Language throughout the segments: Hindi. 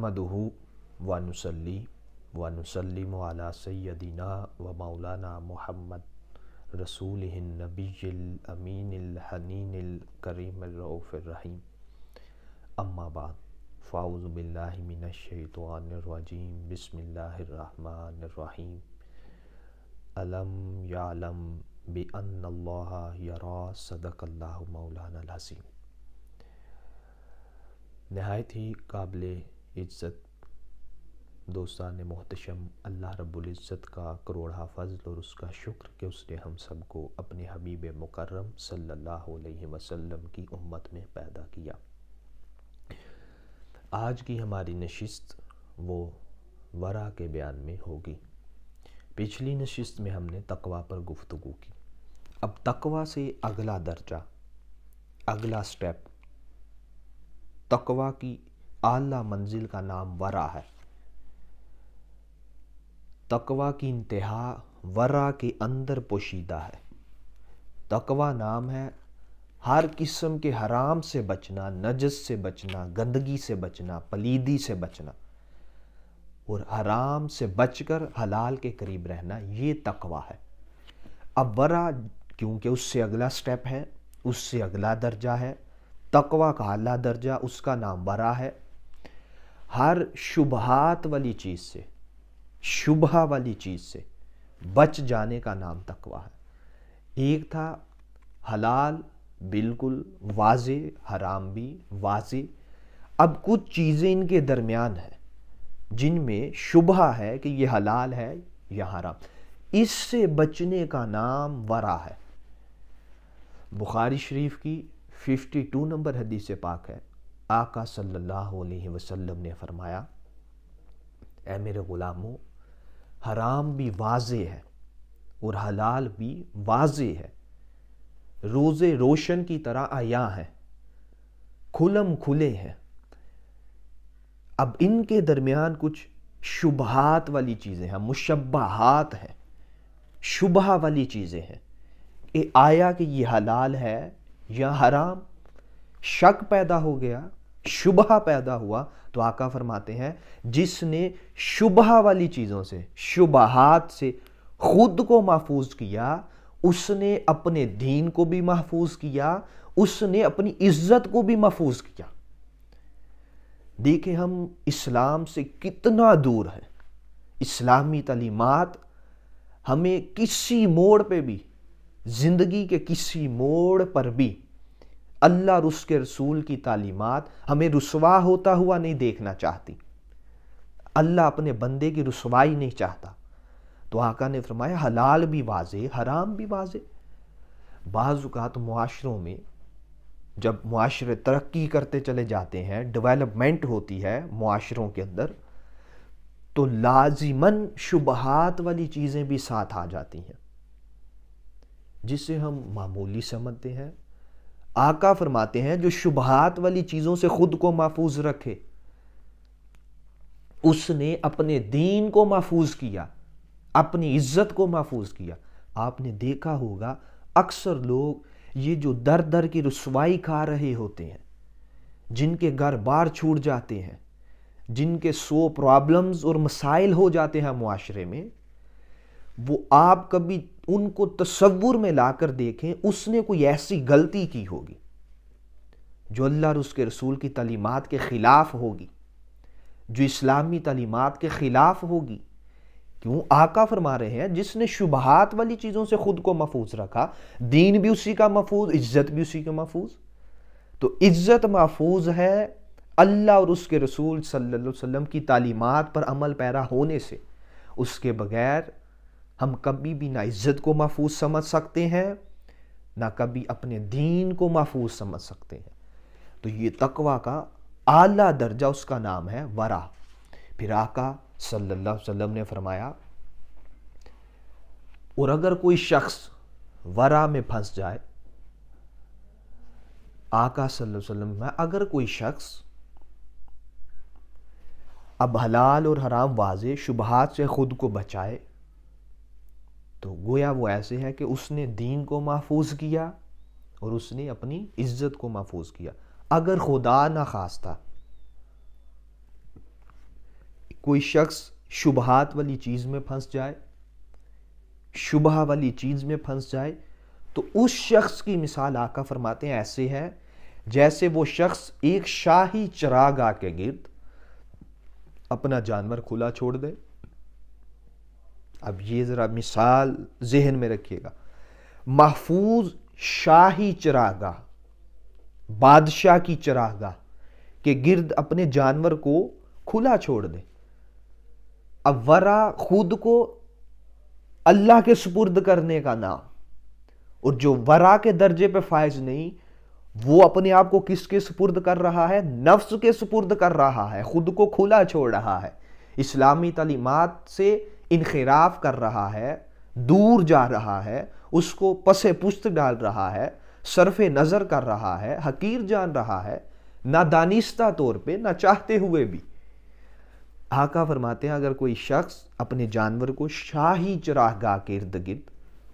नहमदहू वानसली वानसलम वाला सैदीना व मौलाना मोहम्मद रसूल नबीलअमीनहनीनकरीमरफ़रहीम अम्माबाद फ़ाउज़बिल्लिमिनशतवानरजीम बसमीम अलम यालम बन्ल्ला यरा सदकल्ला मौलाना नसीम नहायत ही काबिल इज़्ज़त दोस्तान मोहतशम अल्लाह इज़्ज़त का करोड़ा फ़ज़ल और उसका शुक्र कि उसने हम सबको अपने हबीब मुकर्रम सल्लल्लाहु अलैहि वसल्लम की उम्मत में पैदा किया आज की हमारी नशस्त वो वरा के बयान में होगी पिछली नशिस्त में हमने तकवा पर गुफ्तु की अब तकवा से अगला दर्जा अगला स्टेप तकवा की आला मंजिल का नाम वरा है तकवा की इंतहा वरा के अंदर पोशीदा है तकवा नाम है हर किस्म के हराम से बचना नजस से बचना गंदगी से बचना पलीदी से बचना और हराम से बचकर हलाल के करीब रहना ये तकवा है अब वरा क्योंकि उससे अगला स्टेप है उससे अगला दर्जा है तकवा का अला दर्जा उसका नाम वरा है हर शुभहात वाली चीज़ से शुभा वाली चीज़ से बच जाने का नाम तकवा है एक था हलाल बिल्कुल वाज हराम भी वाज अब कुछ चीज़ें इनके दरमियान हैं जिनमें शुभा है कि ये हलाल है या हराम इससे बचने का नाम वरा है बुखारी शरीफ की 52 नंबर हदीस पाक है आका सल्लल्लाहु अलैहि वसल्लम ने फरमाया ए मेरे ग़ुलामों हराम भी वाज है और हलाल भी वाज है रोज़े रोशन की तरह आया है खुलम खुले हैं अब इनके दरमियान कुछ शुबहात वाली चीज़ें हैं मुशबहात हैं शुबह वाली चीज़ें हैं ये आया कि ये हलाल है या हराम शक पैदा हो गया शुबा पैदा हुआ तो आका फरमाते हैं जिसने शुबा वाली चीज़ों से शुबहात से खुद को महफूज किया उसने अपने दीन को भी महफूज किया उसने अपनी इज्जत को भी महफूज किया देखे हम इस्लाम से कितना दूर है इस्लामी तलीमत हमें किसी मोड़ पे भी ज़िंदगी के किसी मोड़ पर भी अल्लाह और उसके रसूल की तालीमत हमें रसवा होता हुआ नहीं देखना चाहती अल्लाह अपने बंदे की रसवाई नहीं चाहता तो आका ने फरमाया हलाल भी वाजे हराम भी वाजे बाजुकात माशरों में जब माशरे तरक्की करते चले जाते हैं डेवलपमेंट होती है माशरों के अंदर तो लाजिमन शुबहात वाली चीज़ें भी साथ आ जाती हैं जिसे हम मामूली समझते हैं आका फरमाते हैं जो शुभहात वाली चीज़ों से खुद को महफूज रखे उसने अपने दीन को महफूज किया अपनी इज्जत को महफूज किया आपने देखा होगा अक्सर लोग ये जो दर दर की रसवाई खा रहे होते हैं जिनके घर बार छूट जाते हैं जिनके सो प्रॉब्लम्स और मसाइल हो जाते हैं माशरे में वो आप कभी उनको तस्वुर में लाकर देखें उसने कोई ऐसी गलती की होगी जो अल्लाह और उसके रसूल की तलीमत के ख़िलाफ़ होगी जो इस्लामी तलीमत के ख़िलाफ़ होगी क्यों आका फरमा रहे हैं जिसने शुभहात वाली चीज़ों से ख़ुद को महफूज रखा दीन भी उसी का महफूज इज़्ज़त भी उसी का महफूज तो इज़्ज़त महफूज है अल्लाह और उसके रसूल सल्लल्लाहु अलैहि वसल्लम की तालीमत पर अमल पैरा होने से उसके बगैर हम कभी भी ना इज़्ज़त को महफूज समझ सकते हैं ना कभी अपने दीन को महफूज समझ सकते हैं तो ये तकवा का आला दर्जा उसका नाम है वरा फिर आका सल्लल्लाहु अलैहि वसल्लम ने फरमाया और अगर कोई शख्स वरा में फंस जाए आका सल्लल्लाहु अलैहि वसल्लम में अगर कोई शख्स अब हलाल और हराम वाजे शुबहात से ख़ुद को बचाए तो गोया वो ऐसे है कि उसने दीन को महफूज किया और उसने अपनी इज्जत को महफूज किया अगर खुदा ना था कोई शख्स शुबहात वाली चीज़ में फंस जाए शुबह वाली चीज़ में फंस जाए तो उस शख्स की मिसाल आका फरमाते हैं ऐसे है जैसे वो शख्स एक शाही चरागा के गिर्द अपना जानवर खुला छोड़ दे अब ये ज़रा मिसाल जहन में रखिएगा महफूज शाही चरागा बादशाह की चरागा के गिर्द अपने जानवर को खुला छोड़ दे अब वरा खुद को अल्लाह के सुपुर्द करने का नाम और जो वरा के दर्जे पे फायज नहीं वो अपने आप को किसके सुपुर्द कर रहा है नफ्स के सुपुर्द कर रहा है खुद को खुला छोड़ रहा है इस्लामी तलीमत से इनखराफ कर रहा है दूर जा रहा है उसको पसे पुस्त डाल रहा है सरफे नज़र कर रहा है हकीर जान रहा है ना दानिस्ता तौर पे ना चाहते हुए भी आका फरमाते हैं अगर कोई शख्स अपने जानवर को शाही चराहगाह के इर्द गिर्द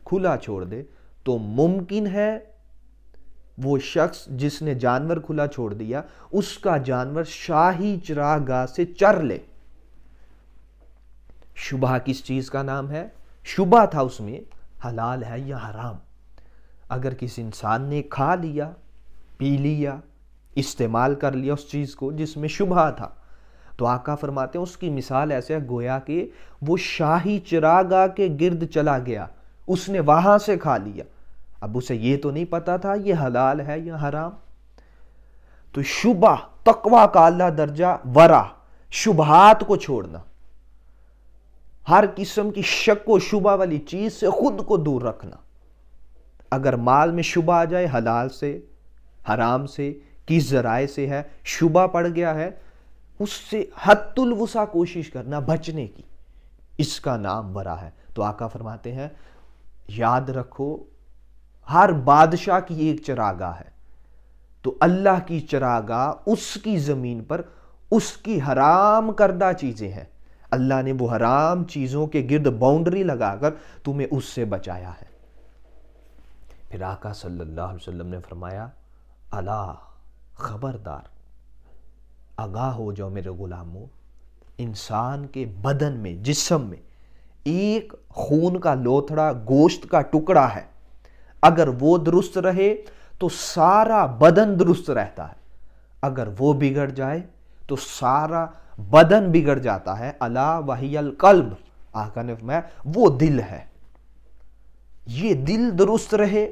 खुला छोड़ दे तो मुमकिन है वो शख्स जिसने जानवर खुला छोड़ दिया उसका जानवर शाही चरागाह से चर ले शुबा किस चीज़ का नाम है शुबा था उसमें हलाल है या हराम अगर किसी इंसान ने खा लिया पी लिया इस्तेमाल कर लिया उस चीज़ को जिसमें शुबा था तो आका फरमाते हैं उसकी मिसाल ऐसे है गोया कि वो शाही चिरागा के गिर्द चला गया उसने वहां से खा लिया अब उसे ये तो नहीं पता था ये हलाल है या हराम तो शुबा तकवा का अल्लाह दर्जा वरा शुभात को छोड़ना हर किस्म की शक व शुबा वाली चीज़ से ख़ुद को दूर रखना अगर माल में शुबा आ जाए हलाल से हराम से किस ज़राए से है शुबा पड़ गया है उससे हतुलवसा कोशिश करना बचने की इसका नाम बरा है तो आका फरमाते हैं याद रखो हर बादशाह की एक चरागा है तो अल्लाह की चरागा उसकी ज़मीन पर उसकी हराम करदा चीज़ें हैं अल्लाह ने वो हराम चीज़ों के गिर्द बाउंड्री लगाकर तुम्हें उससे बचाया है फिर आका सल्लल्लाहु अलैहि वसल्लम ने फरमाया अला खबरदार आगाह हो जाओ मेरे गुलामों इंसान के बदन में जिसम में एक खून का लोथड़ा गोश्त का टुकड़ा है अगर वो दुरुस्त रहे तो सारा बदन दुरुस्त रहता है अगर वो बिगड़ जाए तो सारा बदन बिगड़ जाता है अला वहील कल्ब आका में वो दिल है ये दिल दुरुस्त रहे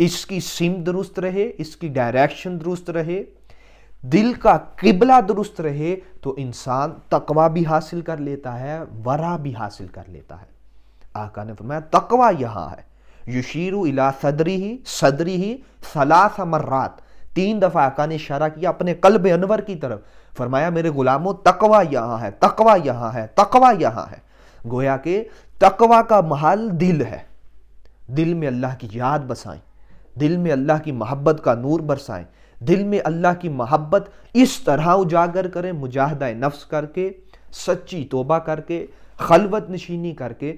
इसकी सिम दुरुस्त रहे इसकी डायरेक्शन दुरुस्त रहे दिल का किबला दुरुस्त रहे तो इंसान तकवा भी हासिल कर लेता है वरा भी हासिल कर लेता है आका ने फरमाया तकवा यहां है युशीर इला सदरी ही सदरी ही सलास मर्रात तीन दफ़ा आका ने इशारा किया अपने कल्ब अनवर की तरफ फरमाया मेरे गुलामों तकवा यहां है तकवा यहां है तकवा यहां है गोया के तकवा का महल दिल है दिल में अल्लाह की याद बसाएं दिल में अल्लाह की मोहब्बत का नूर बरसाएं दिल में अल्लाह की मोहब्बत इस तरह उजागर करें मुजाहदा नफ्स करके सच्ची तोबा करके खलवत नशीनी करके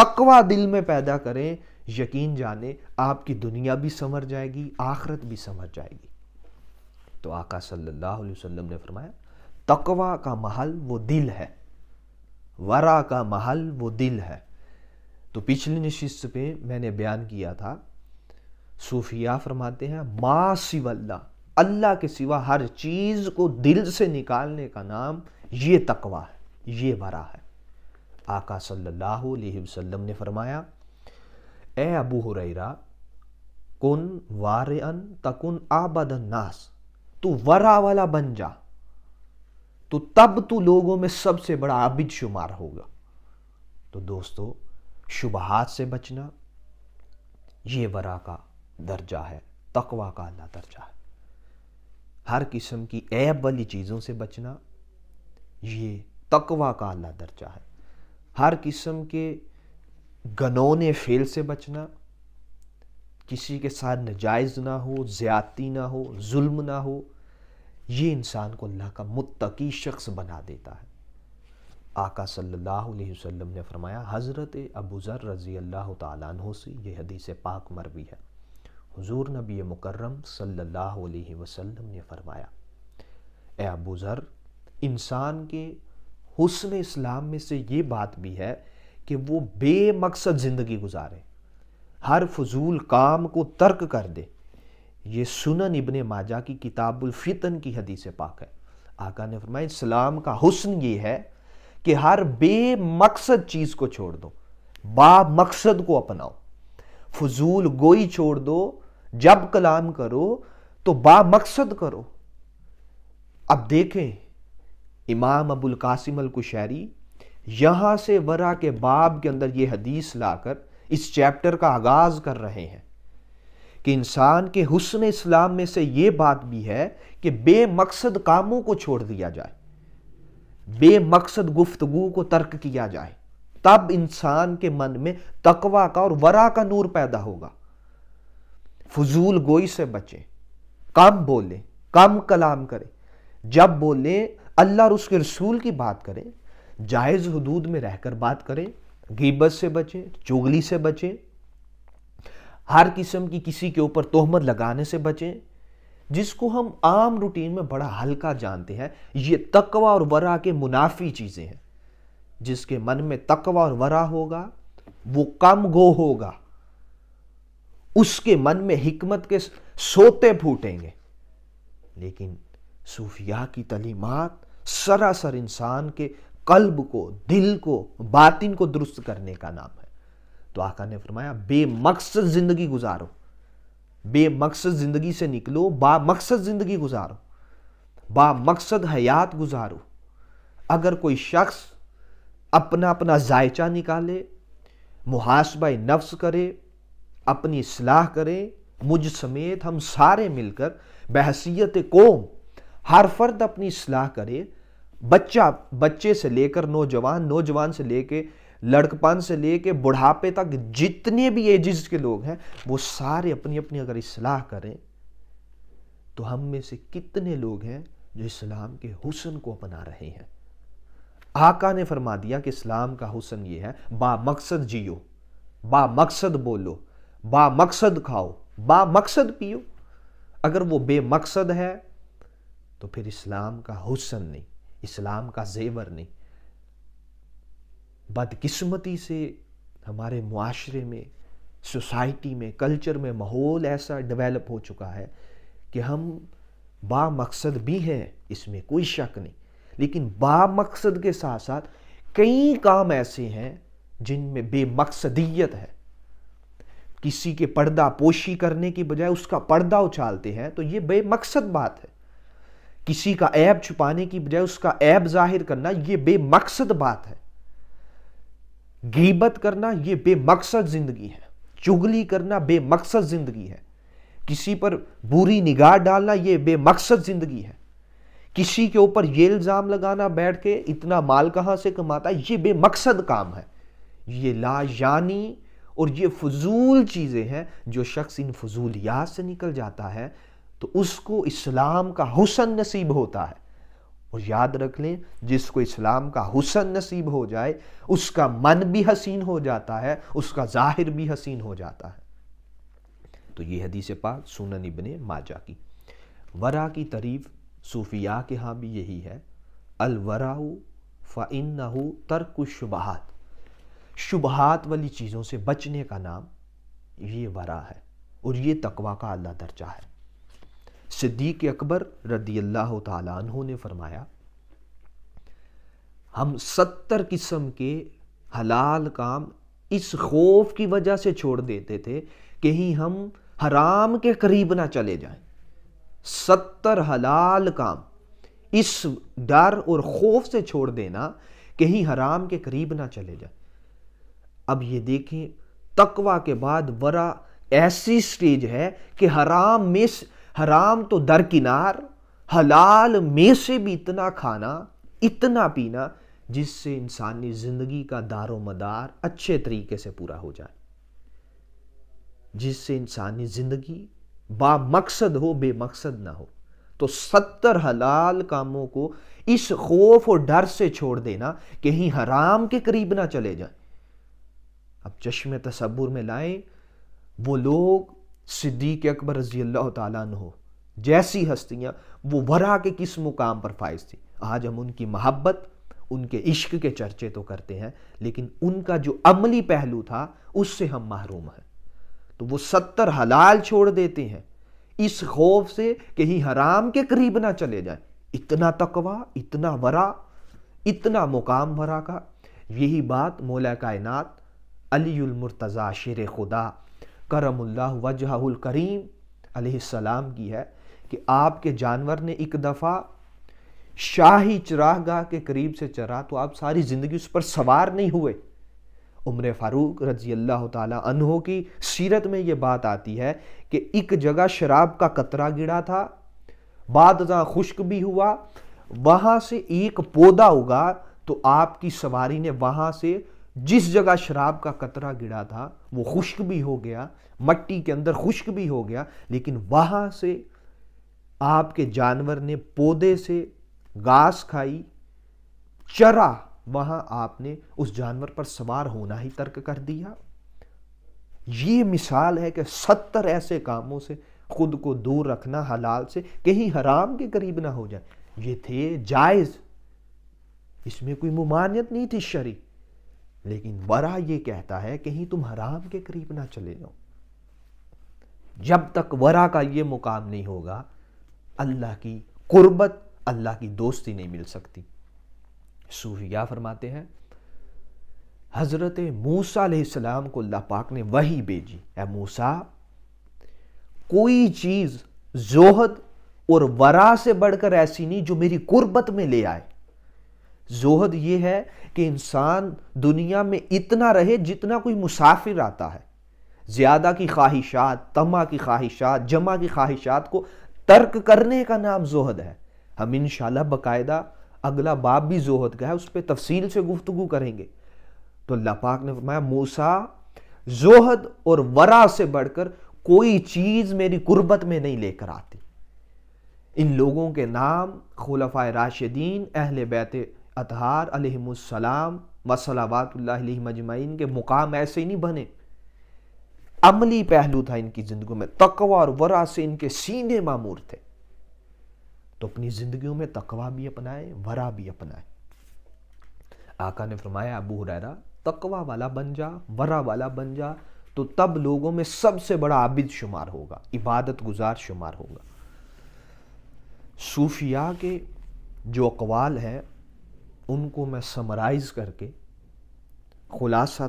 तकवा दिल में पैदा करें यकीन जाने आपकी दुनिया भी संवर जाएगी आखरत भी संवर जाएगी तो आका सल्लल्लाहु अलैहि वसल्लम ने फरमाया तकवा का महल वो दिल है वरा का महल वो दिल है तो पिछली नशिस्त पे मैंने बयान किया था सूफिया फरमाते हैं मा सिवल्ला अल्लाह के सिवा हर चीज़ को दिल से निकालने का नाम ये तकवा है ये वरा है आका सल्लल्लाहु अलैहि वसल्लम ने फरमाया ए अबू हुरैरा कुन वारन तकुन आबद नास तू वरा वाला बन जा तो तब तू लोगों में सबसे बड़ा आबिद शुमार होगा तो दोस्तों शुबहात से बचना ये वरा का दर्जा है तकवा का अल्लाह दर्जा है हर किस्म की ऐब वाली चीज़ों से बचना ये तकवा का अल्लाह दर्जा है हर किस्म के गनौने फेल से बचना किसी के साथ नजायज़ ना हो ज़्यादती ना हो जुल्म ना हो ये इंसान को अल्लाह का मुत्तकी शख्स बना देता है आका सल्लल्लाहु अलैहि वसल्लम ने फरमाया हज़रत अबू ज़र रज़ी अल्लाह तु से यह हदीस पाक मरवी है हुजूर नबी मुकर्रम सल्लल्लाहु अलैहि वसल्लम ने फरमाया ए अबू ज़र इंसान के हुस्न इस्लाम में से ये बात भी है कि वो बेमकसद ज़िंदगी गुजारे हर फजूल काम को तर्क कर दे ये सुनन इबन माजा की किताबुलफ़ितन की हदीस पाक है आका ने फरमाया इस्लाम का हुस्न ये है कि हर बेमकसद चीज़ को छोड़ दो बा मकसद को अपनाओ फजूल गोई छोड़ दो जब कलाम करो तो बा मकसद करो अब देखें इमाम अबुल कासिम अल कुशैरी यहां से वरा के बाब के अंदर यह हदीस लाकर इस चैप्टर का आगाज़ कर रहे हैं कि इंसान के हुस्न इस्लाम में से यह बात भी है कि बेमकसद कामों को छोड़ दिया जाए बेमकसद गुफ्तगु को तर्क किया जाए तब इंसान के मन में तकवा का और वरा का नूर पैदा होगा फजूल गोई से बचे कम बोले कम कलाम करें जब बोले अल्लाह और उसके रसूल की बात करें जायज़ हदूद में रहकर बात करें गिब्बत से बचें चुगली से बचें हर किस्म की किसी के ऊपर तोहमत लगाने से बचें जिसको हम आम रूटीन में बड़ा हल्का जानते हैं ये तकवा और वरा के मुनाफी चीज़ें हैं जिसके मन में तकवा और वरा होगा वो कम गो होगा उसके मन में हिकमत के सोते फूटेंगे लेकिन सूफिया की तलीमत सरासर इंसान के कल्ब को दिल को बातिन को दुरुस्त करने का नाम है तो आका ने फरमाया बेमकसद जिंदगी गुजारो बेमकसद जिंदगी से निकलो बा मकसद जिंदगी गुजारो मकसद हयात गुजारो अगर कोई शख्स अपना अपना जायचा निकाले मुहासबा नफ्स करे अपनी सलाह करे मुझ समेत हम सारे मिलकर बहसीत कौम हर फर्द अपनी सलाह करे बच्चा बच्चे से लेकर नौजवान नौजवान से लेके लड़कपन से लेके बुढ़ापे तक जितने भी एजिस के लोग हैं वो सारे अपनी अपनी अगर इसलाह करें तो हम में से कितने लोग हैं जो इस्लाम के हुसन को अपना रहे हैं आका ने फरमा दिया कि इस्लाम का हुसन ये है बा मकसद जियो बा मकसद बोलो बा मकसद खाओ बा मकसद पियो अगर वो बेमकसद है तो फिर इस्लाम का हुसन नहीं इस्लाम का जेवर नहीं बदकिस्मती से हमारे माशरे में सोसाइटी में कल्चर में माहौल ऐसा डेवलप हो चुका है कि हम बा मकसद भी हैं इसमें कोई शक नहीं लेकिन बा मकसद के साथ साथ कई काम ऐसे हैं जिनमें बेमकसदियत है किसी के पर्दा पोशी करने की बजाय उसका पर्दा उछालते हैं तो ये बेमकसद बात है किसी का ऐब छुपाने की बजाय उसका ऐब जाहिर करना यह बेमकसद बात है गीबत करना यह बेमकसद जिंदगी है चुगली करना बेमकसद जिंदगी है किसी पर बुरी निगाह डालना यह बेमकसद जिंदगी है किसी के ऊपर ये इल्ज़ाम लगाना बैठ के इतना माल कहां से कमाता है ये बेमकसद काम है ये लाजानी और ये फजूल चीज़ें हैं जो शख्स इन फजूलियात से निकल जाता है तो उसको इस्लाम का हुसन नसीब होता है और याद रख लें जिसको इस्लाम का हुसन नसीब हो जाए उसका मन भी हसीन हो जाता है उसका जाहिर भी हसीन हो जाता है तो ये हदीस पाक सुनन इबन माजा की वरा की तरीफ सूफिया के यहाँ भी यही है अलवराऊ फ़िन तर्क शुबहत शुबहात वाली चीज़ों से बचने का नाम ये वरा है और ये तकवा का अल्लाह दर्जा है सिद्दीक अकबर रदी अल्लाह तु ने फरमाया हम सत्तर किस्म के हलाल काम इस खौफ की वजह से छोड़ देते थे कहीं हम हराम के करीब ना चले जाएं सत्तर हलाल काम इस डर और खौफ से छोड़ देना कहीं हराम के करीब ना चले जाए अब ये देखें तकवा के बाद वरा ऐसी स्टेज है कि हराम में हराम तो दरकिनार हलाल में से भी इतना खाना इतना पीना जिससे इंसानी जिंदगी का दारो मदार अच्छे तरीके से पूरा हो जाए जिससे इंसानी जिंदगी बामकसद हो बेमकसद ना हो तो सत्तर हलाल कामों को इस खौफ और डर से छोड़ देना कहीं हराम के करीब ना चले जाए अब चश्मे तस्वुर में लाए वो लोग सिद्दीक अकबर रजी अल्लाह तु जैसी हस्तियां वो वरा के किस मुकाम पर फायज थी आज हम उनकी मोहब्बत उनके इश्क के चर्चे तो करते हैं लेकिन उनका जो अमली पहलू था उससे हम महरूम हैं तो वो सत्तर हलाल छोड़ देते हैं इस खौफ से कहीं हराम के करीब ना चले जाए इतना तकवा इतना वरा इतना मुकाम वरा का यही बात मौला कायनात अलीमरतज़ा शेर खुदा करमुल्ला वजहुल करीम सलाम की है कि आपके जानवर ने एक दफ़ा शाही चराहगाह के करीब से चरा तो आप सारी ज़िंदगी उस पर सवार नहीं हुए उम्र फ़ारूक रजी अल्लाह तहों की सीरत में ये बात आती है कि एक जगह शराब का कतरा गिरा था बाद खुश्क भी हुआ वहाँ से एक पौधा उगा तो आपकी सवारी ने वहाँ से जिस जगह शराब का कतरा गिरा था वो खुश्क भी हो गया मट्टी के अंदर खुश्क भी हो गया लेकिन वहाँ से आपके जानवर ने पौधे से घास खाई चरा वहाँ आपने उस जानवर पर सवार होना ही तर्क कर दिया ये मिसाल है कि सत्तर ऐसे कामों से खुद को दूर रखना हलाल से कहीं हराम के करीब ना हो जाए ये थे जायज़ इसमें कोई मुमानियत नहीं थी शरी लेकिन वरा ये कहता है कहीं तुम हराम के करीब ना चले जाओ जब तक वरा का ये मुकाम नहीं होगा अल्लाह की कुर्बत अल्लाह की दोस्ती नहीं मिल सकती सूफिया फरमाते हैं हज़रत मूसा को अल्लाह पाक ने वही भेजी है मूसा कोई चीज़ जोहद और वरा से बढ़कर ऐसी नहीं जो मेरी कुर्बत में ले आए जोहद ये है कि इंसान दुनिया में इतना रहे जितना कोई मुसाफिर आता है ज़्यादा की ख्वाहिशात तमा की ख्वाहिशात जमा की ख्वाहिशात को तर्क करने का नाम जोहद है हम इन बकायदा अगला बाप भी जोहद का है उस पर तफसील से गुफ्तु करेंगे तो अल्लाह पाक ने फरमाया मूसा जोहद और वरा से बढ़कर कोई चीज़ मेरी गुर्बत में नहीं लेकर आती इन लोगों के नाम खुलफ़ा राशिदीन अहले बैत अतहार अलहमसलाम वसलावातल के मुकाम ऐसे ही नहीं बने अमली पहलू था इनकी ज़िंदगी में तकवा और वरा से इनके सीने मामूर थे तो अपनी ज़िंदगी में तकवा भी अपनाए वरा भी अपनाए आका ने फरमाया अबू हुरैरा तकवा वाला बन जा वरा वाला बन जा तो तब लोगों में सबसे बड़ा आबिद शुमार होगा इबादत गुजार शुमार होगा सूफिया के जो अकवाल हैं उनको मैं समराइज़ करके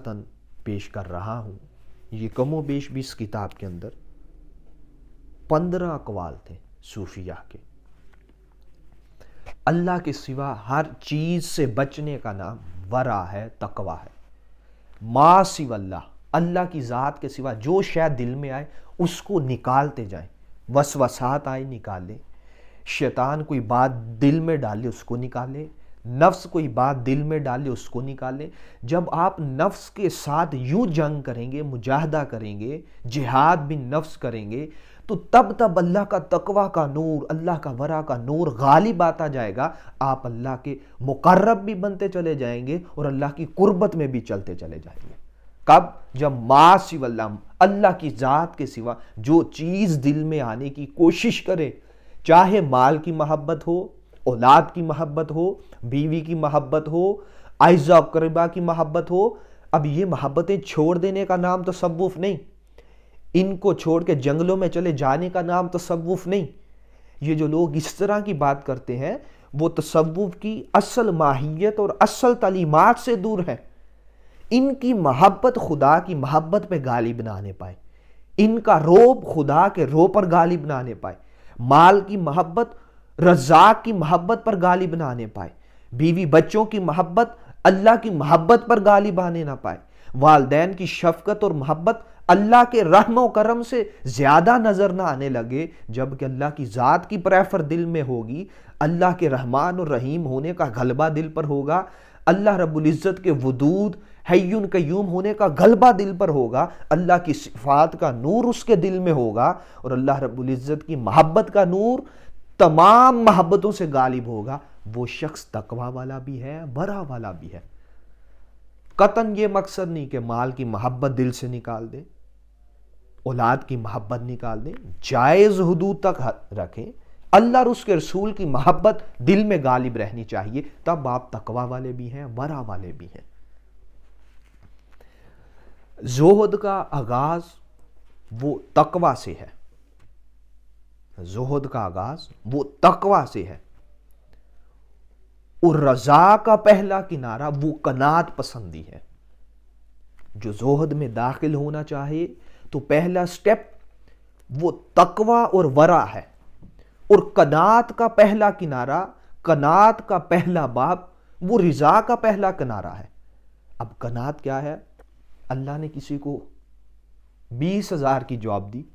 तन पेश कर रहा हूँ ये कमो बेश भी इस किताब के अंदर पंद्रह अकवाल थे सूफिया के अल्लाह के सिवा हर चीज़ से बचने का नाम वरा है तकवा है मा सिवल्ला अल्लाह की ज़ात के सिवा जो शायद दिल में आए उसको निकालते जाएं वसवसात आए निकाले शैतान कोई बात दिल में डाले उसको निकाले नफ्स कोई बात दिल में डाले उसको निकाले जब आप नफ्स के साथ यूं जंग करेंगे मुजाहदा करेंगे जिहाद भी नफ्स करेंगे तो तब तब अल्लाह का तकवा का नूर अल्लाह का वरा का नूर गालिब आता जाएगा आप अल्लाह के मुकर्रब भी बनते चले जाएंगे और अल्लाह की कुर्बत में भी चलते चले जाएंगे कब जब माँ सिवल्ला अल्लाह की ज़ात के सिवा जो चीज़ दिल में आने की कोशिश करे चाहे माल की मोहब्बत हो औलाद की मोहब्बत हो बीवी की मोहब्बत हो आयजा करबा की मोहब्बत हो अब ये मोहब्बतें छोड़ देने का नाम तो सबूफ नहीं इनको छोड़ के जंगलों में चले जाने का नाम तो सबूफ नहीं ये जो लोग इस तरह की बात करते हैं वो तसव्वुफ की असल माहियत और असल तलीमत से दूर हैं इनकी महब्बत खुदा की महब्बत पे गालिब ना आने पाए इनका रोब खुदा के रो पर गालिब ना आने पाए माल की महब्बत रजाक की मोहब्बत पर गालिब ना आने पाए बीवी बच्चों की मोहब्बत अल्लाह की मोहब्बत पर गालिब आने ना पाए वालदेन की शफकत और मोहब्बत अल्लाह के रहम करम से ज़्यादा नज़र ना आने लगे जबकि अल्लाह की ज़ात की प्रेफर दिल में होगी अल्लाह के रहमान और रहीम होने का गलबा दिल पर होगा अल्लाह रबुल्ज़त के वदूद हयन क्यूम होने का गलबा दिल पर होगा अल्लाह की सिफात का नूर उसके दिल में होगा और अल्लाह रबुल्ज़त की महब्बत का नूर तमाम मोहब्बतों से गालिब होगा वो शख्स तकवा वाला भी है बरा वाला भी है कतन ये मकसद नहीं कि माल की मोहब्बत दिल से निकाल दें औलाद की मोहब्बत निकाल दें जायज़ हदूद तक रखें अल्लाह और उसके रसूल की मोहब्बत दिल में गालिब रहनी चाहिए तब आप तकवा वाले भी हैं बरा वाले भी हैं जोहद का आगाज़ वो तकवा से है जोहद का आगाज वो तकवा से है और रजा का पहला किनारा वो कनात पसंदी है जो जोहद में दाखिल होना चाहे तो पहला स्टेप वो तकवा और वरा है और कनात का पहला किनारा कनात का पहला बाप वो रिजा का पहला किनारा है अब कनात क्या है अल्लाह ने किसी को बीस हज़ार की जॉब दी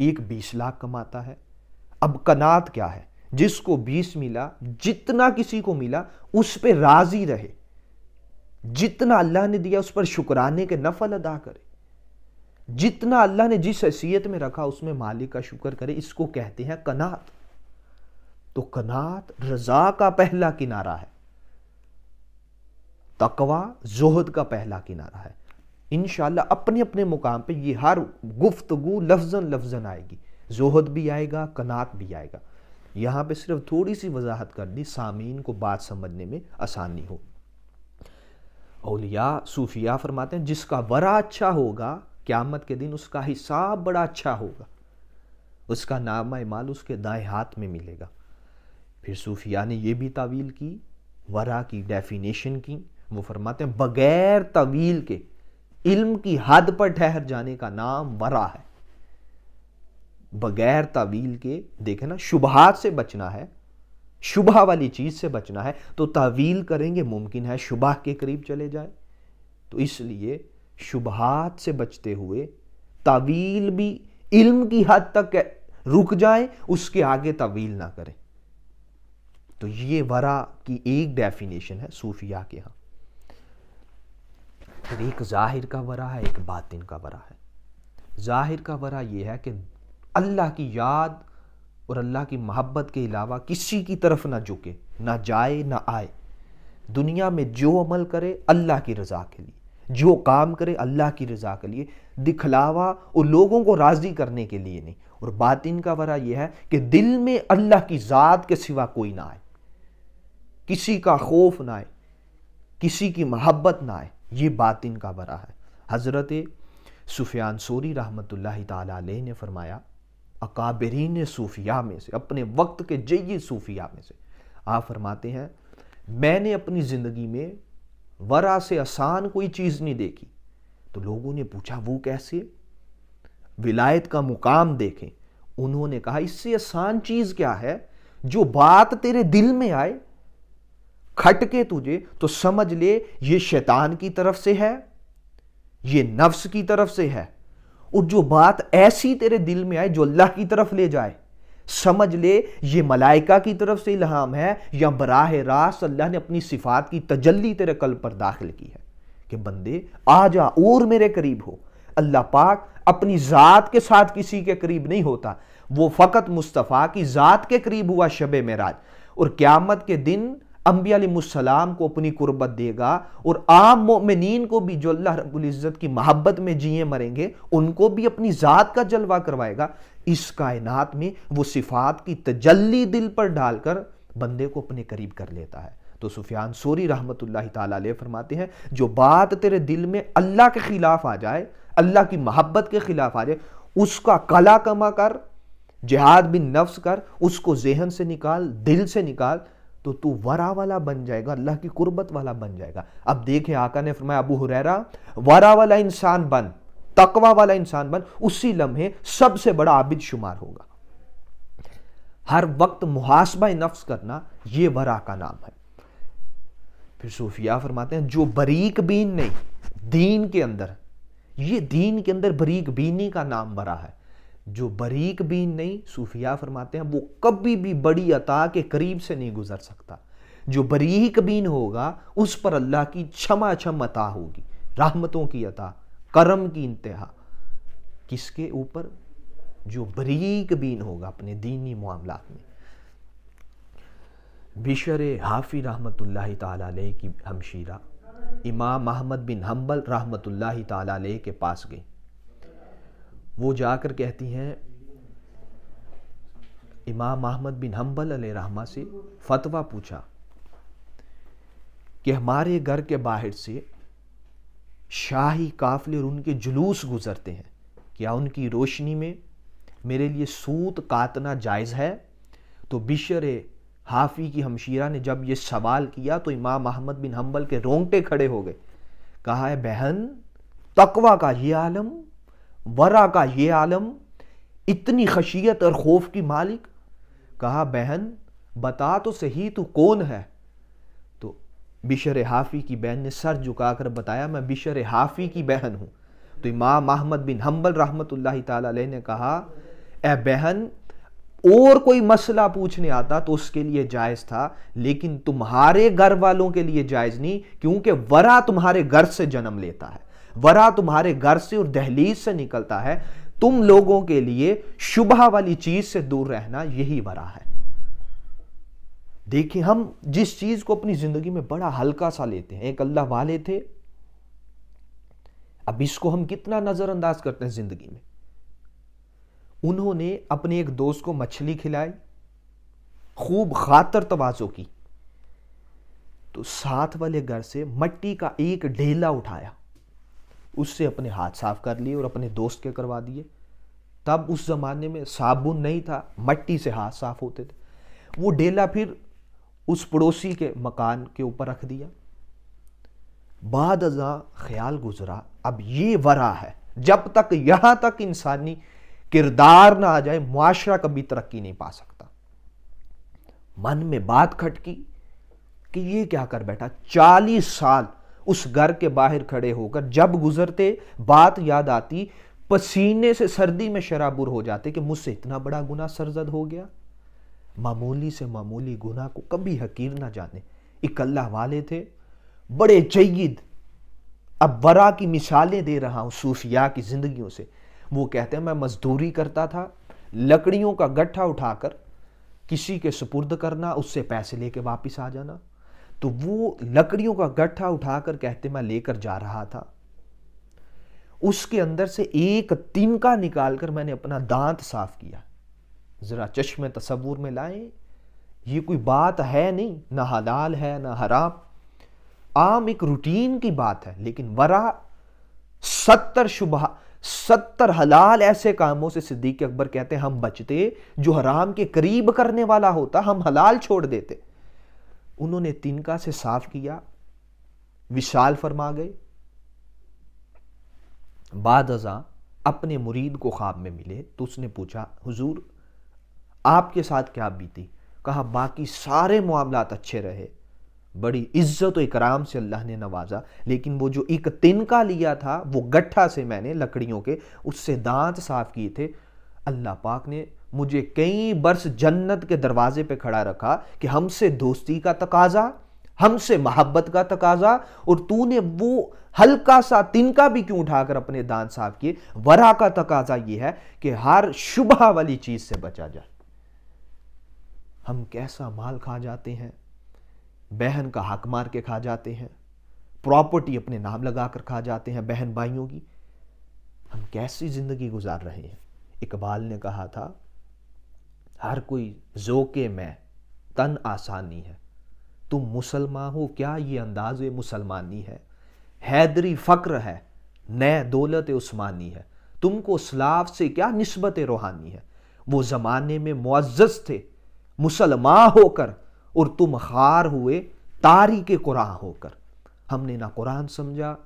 एक बीस लाख कमाता है अब कनात क्या है जिसको बीस मिला जितना किसी को मिला उस पर राजी रहे जितना अल्लाह ने दिया उस पर शुक्राने के नफल अदा करे जितना अल्लाह ने जिस हैसियत में रखा उसमें मालिक का शुक्र करे इसको कहते हैं कनात तो कनात रजा का पहला किनारा है तकवा जोहद का पहला किनारा है इन अपने अपने मुकाम पर ये हर गुफ्तगु लफजन लफजन आएगी जोहद भी आएगा कनात भी आएगा यहाँ पे सिर्फ थोड़ी सी वजाहत कर दी सामीन को बात समझने में आसानी हो अलिया सूफिया फरमाते हैं जिसका वरा अच्छा होगा क़्यामत के दिन उसका हिसाब बड़ा अच्छा होगा उसका नामा माल उसके दाएं हाथ में मिलेगा फिर सूफिया ने यह भी तावील की वरा की डेफिनेशन की वो फरमाते हैं बगैर तवील के इल्म की हद पर ठहर जाने का नाम वरा है बगैर तावील के देखे ना शुबहात से बचना है शुबह वाली चीज़ से बचना है तो तावील करेंगे मुमकिन है शुबह के करीब चले जाए तो इसलिए शुबहात से बचते हुए तावील भी इल्म की हद तक रुक जाए उसके आगे तावील ना करें तो ये वरा की एक डेफिनेशन है सूफिया के यहां फिर एक ज़ाहिर का वरा है एक बातिन का वरा है ज़ाहिर का वरा यह है कि अल्लाह की याद और अल्लाह की मोहब्बत के अलावा किसी की तरफ ना झुके ना जाए ना आए दुनिया में जो अमल करे अल्लाह की रज़ा के लिए जो काम करे अल्लाह की रज़ा के लिए दिखलावा और लोगों को राज़ी करने के लिए नहीं और बातिन का वरा यह है कि दिल में अल्लाह की ज़ात के सिवा कोई ना आए किसी का खौफ ना आए किसी की मोहब्बत ना आए ये बात इनका बरा है हज़रत सुफियान सोरी रहमत ताली ने फरमाया अकाबरीन सूफिया में से अपने वक्त के जय सूफिया में से आ फरमाते हैं मैंने अपनी ज़िंदगी में वरा से आसान कोई चीज़ नहीं देखी तो लोगों ने पूछा वो कैसे विलायत का मुकाम देखें उन्होंने कहा इससे आसान चीज़ क्या है जो बात तेरे दिल में आए खटके तुझे तो समझ ले ये शैतान की तरफ से है ये नफ्स की तरफ से है और जो बात ऐसी तेरे दिल में आए जो अल्लाह की तरफ ले जाए समझ ले ये मलाइका की तरफ से इल्हाम है या बराह रास अल्लाह ने अपनी सिफात की तजल्ली तेरे कल पर दाखिल की है कि बंदे आ जा और मेरे करीब हो अल्लाह पाक अपनी ज़ात के साथ किसी के करीब नहीं होता वो फ़कत मुस्तफ़ा की ज़ात के करीब हुआ शब मराज और क़्यामत के दिन अम्बियालम को अपनी कुर्बत देगा और आम मोमिन को भी जो अल्लाह रबुल्ज़त की मोहब्बत में जिए मरेंगे उनको भी अपनी ज़ात का जलवा करवाएगा इस कायनात में वो सिफात की तजल्ली दिल पर डालकर बंदे को अपने करीब कर लेता है तो सुफियान सोरी रहमत फरमाते हैं जो बात तेरे दिल में अल्लाह के ख़िलाफ़ आ जाए अल्लाह की मोहब्बत के ख़िलाफ़ आ जाए उसका कला कमा कर जिहाद बिन नफ्स कर उसको जहन से निकाल दिल से निकाल तो तू वरा वाला बन जाएगा अल्लाह की कुर्बत वाला बन जाएगा अब देखे आका ने फरमाया अबू हुरैरा वरा वाला इंसान बन तकवा वाला इंसान बन उसी लम्हे सबसे बड़ा आबिद शुमार होगा हर वक्त मुहासबा नफ्स करना ये वरा का नाम है फिर सूफिया फरमाते हैं जो बरीक बीन नहीं दीन के अंदर ये दीन के अंदर बरीक बीनी का नाम वरा है जो बरीक बीन नहीं सूफिया फरमाते हैं वो कभी भी बड़ी अता के करीब से नहीं गुजर सकता जो बरीक बीन होगा उस पर अल्लाह की क्षमा छम अता होगी राहमतों की अता करम की इंतहा किसके ऊपर जो बरीक बीन होगा अपने दीनी मामला में बिशर हाफी रहमत की हमशीरा इमाम अहमद बिन हम्बल रहमत के पास गई वो जाकर कहती हैं इमाम अहमद बिन हम्बल रहमा से फतवा पूछा कि हमारे घर के बाहर से शाही काफले और उनके जुलूस गुजरते हैं क्या उनकी रोशनी में मेरे लिए सूत कातना जायज़ है तो बिशर हाफ़ी की हमशीरा ने जब ये सवाल किया तो इमाम अहमद बिन हम्बल के रोंगटे खड़े हो गए कहा है बहन तकवा का ही आलम वरा का ये आलम इतनी खशियत और खौफ की मालिक कहा बहन बता तो सही तू कौन है तो बिशर हाफ़ी की बहन ने सर झुकाकर बताया मैं बिशर हाफ़ी की बहन हूँ तो इमाम अहमद बिन हम्बल रहमत ताली ने कहा ए बहन और कोई मसला पूछने आता तो उसके लिए जायज़ था लेकिन तुम्हारे घर वालों के लिए जायज़ नहीं क्योंकि वरा तुम्हारे घर से जन्म लेता है वरा तुम्हारे घर से और दहलीज से निकलता है तुम लोगों के लिए शुभा वाली चीज से दूर रहना यही वरा है देखिए हम जिस चीज को अपनी जिंदगी में बड़ा हल्का सा लेते हैं एक अल्लाह वाले थे अब इसको हम कितना नजरअंदाज करते हैं जिंदगी में उन्होंने अपने एक दोस्त को मछली खिलाई खूब खातर तवाजो की तो साथ वाले घर से मट्टी का एक ढेला उठाया उससे अपने हाथ साफ कर लिए और अपने दोस्त के करवा दिए तब उस ज़माने में साबुन नहीं था मट्टी से हाथ साफ होते थे वो डेला फिर उस पड़ोसी के मकान के ऊपर रख दिया बाद अजा ख्याल गुजरा अब ये वरा है जब तक यहां तक इंसानी किरदार ना आ जाए मुआशरा कभी तरक्की नहीं पा सकता मन में बात खटकी कि ये क्या कर बैठा चालीस साल उस घर के बाहर खड़े होकर जब गुजरते बात याद आती पसीने से सर्दी में शराबुर हो जाते कि मुझसे इतना बड़ा गुना सरजद हो गया मामूली से मामूली गुना को कभी हकीर ना जाने इकल्ला वाले थे बड़े जयद अब वरा की मिसालें दे रहा हूँ सूफिया की ज़िंदगियों से वो कहते हैं मैं मजदूरी करता था लकड़ियों का गट्ठा उठाकर किसी के सुपुर्द करना उससे पैसे लेके वापस आ जाना तो वो लकड़ियों का गट्ठा उठाकर कहते मैं लेकर जा रहा था उसके अंदर से एक तिनका निकालकर मैंने अपना दांत साफ किया ज़रा चश्मे तस्वूर में लाए ये कोई बात है नहीं ना हलाल है ना हराम आम एक रूटीन की बात है लेकिन वरा सत्तर शुभ सत्तर हलाल ऐसे कामों से सिद्दीक अकबर कहते हैं हम बचते जो हराम के करीब करने वाला होता हम हलाल छोड़ देते उन्होंने तिनका से साफ किया विशाल फरमा गए बाद अजा अपने मुरीद को ख्वाब में मिले तो उसने पूछा हुजूर आपके साथ क्या बीती कहा बाकी सारे मामला अच्छे रहे बड़ी इज्जत और इकराम से अल्लाह ने नवाजा लेकिन वो जो एक तिनका लिया था वो गट्ठा से मैंने लकड़ियों के उससे दांत साफ किए थे अल्लाह पाक ने मुझे कई बरस जन्नत के दरवाजे पे खड़ा रखा कि हमसे दोस्ती का तकाजा हमसे मोहब्बत का तकाजा और तूने वो हल्का सा तिनका भी क्यों उठाकर अपने दान साफ किए वरा का तकाजा ये है कि हर शुभ वाली चीज से बचा जाए हम कैसा माल खा जाते हैं बहन का हक मार के खा जाते हैं प्रॉपर्टी अपने नाम लगाकर खा जाते हैं बहन भाइयों की हम कैसी जिंदगी गुजार रहे हैं इकबाल ने कहा था हर कोई जोके मैं तन आसानी है तुम मुसलमान हो क्या ये अंदाज मुसलमानी है हैदरी फ़क्र है न दौलत उस्मानी है तुमको सलाफ से क्या नस्बत रूहानी है वो ज़माने में मुआज़ थे मुसलमान होकर और तुम खार हुए तारी के कुरान होकर हमने ना कुरान समझा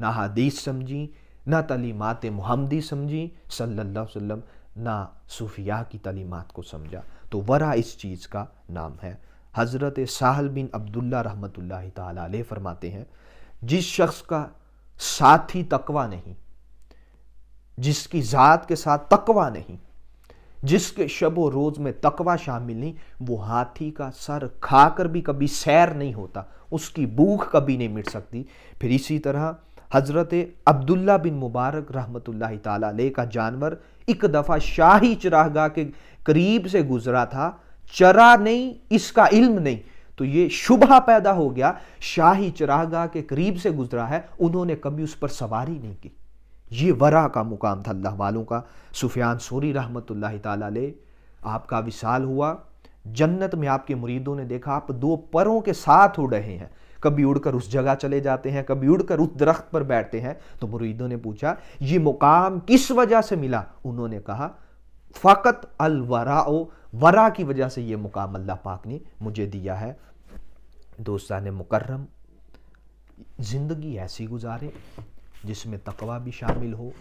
ना हदीस समझी ना तलीमात महमदी समझी सल्लल्लाहु अलैहि वसल्लम ना सूफिया की तलीमत को समझा तो वरा इस चीज़ का नाम है हज़रत साहल बिन अब्दुल्ला रहमत ताल फरमाते हैं जिस शख्स का साथी तकवा नहीं जिसकी ज़ात के साथ तकवा नहीं जिसके शब व रोज़ में तकवा शामिल नहीं वो हाथी का सर खाकर भी कभी सैर नहीं होता उसकी भूख कभी नहीं मिट सकती फिर इसी तरह हज़रत अब्दुल्ला बिन मुबारक रहमत ताले का जानवर एक दफ़ा शाही चरागाह के करीब से गुजरा था चरा नहीं इसका इल्म नहीं तो ये शुभ पैदा हो गया शाही चराहगा के करीब से गुजरा है उन्होंने कभी उस पर सवारी नहीं की ये वरा का मुकाम था अल्लाह वालों का सुफियान सोरी रहमत ताले आपका विशाल हुआ जन्नत में आपके मुरीदों ने देखा आप दो परों के साथ उड़ रहे हैं कभी उड़कर उस जगह चले जाते हैं कभी उड़कर उस दरख्त पर बैठते हैं तो मुरीदों ने पूछा ये मुकाम किस वजह से मिला उन्होंने कहा फ़कत अलवरा वरा की वजह से ये मुकाम अल्लाह पाक ने मुझे दिया है दोस्तान मुकर्रम ज़िंदगी ऐसी गुजारे जिसमें तकवा भी शामिल हो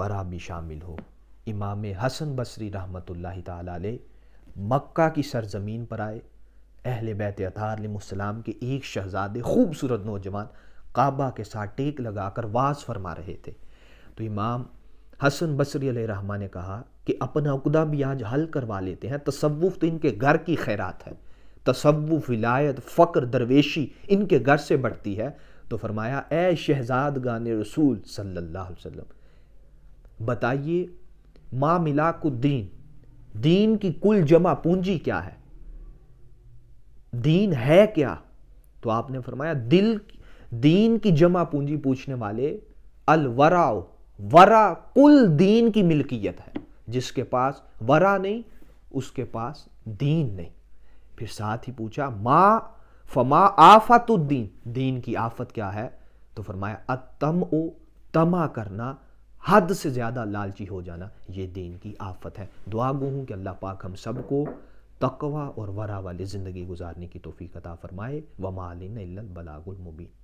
वरा भी शामिल हो इमाम हसन बसरी रहमत ला मक्का की सरजमीन पर आए अहल बैत अतारसम के एक शहजादे खूबसूरत नौजवान काबा के साथ टेक लगाकर वाज फरमा रहे थे तो इमाम हसन बसरी रहमा ने कहा कि अपना उकदा भी आज हल करवा लेते हैं तसवुफ़ तो इनके घर की खैरात है तसवुफ़ विलायत फ़क्र दरवेशी इनके घर से बढ़ती है तो फरमाया ए शहजाद गान रसूल सल्ला वसम बताइए मामिलाकुद्दीन दीन की कुल जमा पूंजी क्या है दीन है क्या तो आपने फरमाया दिल दीन की जमा पूंजी पूछने वाले अलवराओ वरा कुल दीन की मिल्कियत है जिसके पास वरा नहीं उसके पास दीन नहीं फिर साथ ही पूछा मा फमा आफतुद्दीन दीन की आफत क्या है तो फरमाया अतम ओ तमा करना हद से ज़्यादा लालची हो जाना ये दीन की आफत है दुआ गो हूं कि अल्लाह पाक हम सबको तकवा और वरा वाली ज़िंदगी गुजारने की तोफ़ी अता फ़रमाए व मालिन बलागुलमुबीन